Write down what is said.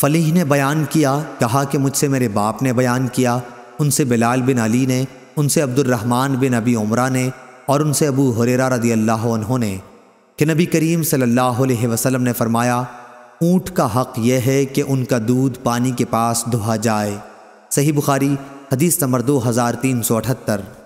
फलीह ने बयान किया कहा कि मुझसे मेरे बाप ने बयान किया उनसे बिलाल बिन अली ने उनसे अब्दुलरहमान बिन अबी उमरा ने और उनसे अबू हुरेरा रदी अल्लाह ने कि नबी करीम सल्लल्लाहु अलैहि वसल्लम ने फरमाया ऊँट का हक यह है कि उनका दूध पानी के पास दुहा जाए सही बुखारी हदीस नंबर दो हज़ार तीन सौ अठहत्तर